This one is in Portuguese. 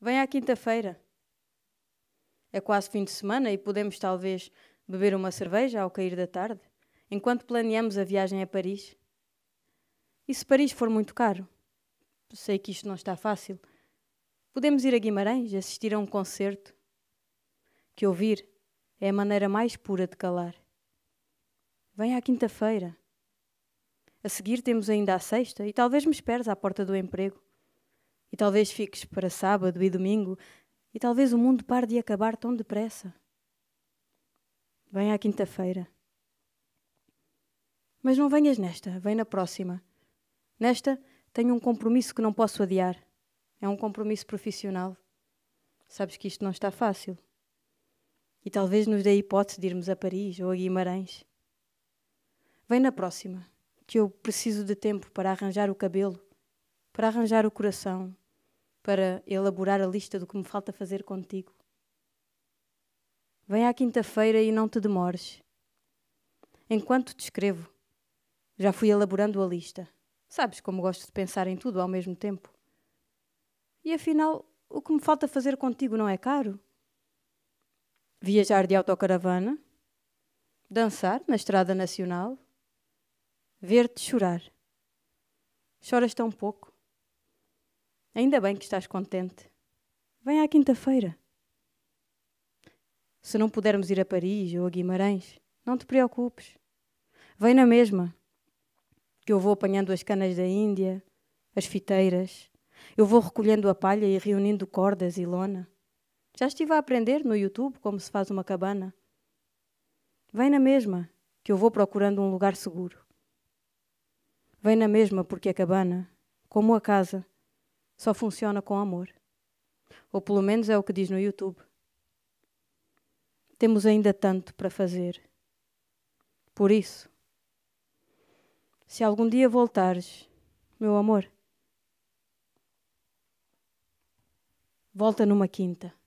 Vem à quinta-feira. É quase fim de semana e podemos talvez beber uma cerveja ao cair da tarde, enquanto planeamos a viagem a Paris. E se Paris for muito caro? Sei que isto não está fácil. Podemos ir a Guimarães, assistir a um concerto. Que ouvir é a maneira mais pura de calar. Vem à quinta-feira. A seguir temos ainda a sexta e talvez me esperes à porta do emprego. E talvez fiques para sábado e domingo, e talvez o mundo pare de acabar tão depressa. Vem à quinta-feira. Mas não venhas nesta, vem na próxima. Nesta, tenho um compromisso que não posso adiar. É um compromisso profissional. Sabes que isto não está fácil. E talvez nos dê a hipótese de irmos a Paris ou a Guimarães. Vem na próxima, que eu preciso de tempo para arranjar o cabelo, para arranjar o coração, para elaborar a lista do que me falta fazer contigo. Vem à quinta-feira e não te demores. Enquanto te escrevo, já fui elaborando a lista. Sabes como gosto de pensar em tudo ao mesmo tempo. E afinal, o que me falta fazer contigo não é caro? Viajar de autocaravana, dançar na Estrada Nacional, ver-te chorar. Choras tão pouco. Ainda bem que estás contente. Vem à quinta-feira. Se não pudermos ir a Paris ou a Guimarães, não te preocupes. Vem na mesma. Que eu vou apanhando as canas da Índia, as fiteiras. Eu vou recolhendo a palha e reunindo cordas e lona. Já estive a aprender no YouTube como se faz uma cabana. Vem na mesma, que eu vou procurando um lugar seguro. Vem na mesma porque a cabana, como a casa, só funciona com amor. Ou pelo menos é o que diz no YouTube. Temos ainda tanto para fazer. Por isso, se algum dia voltares, meu amor, volta numa quinta.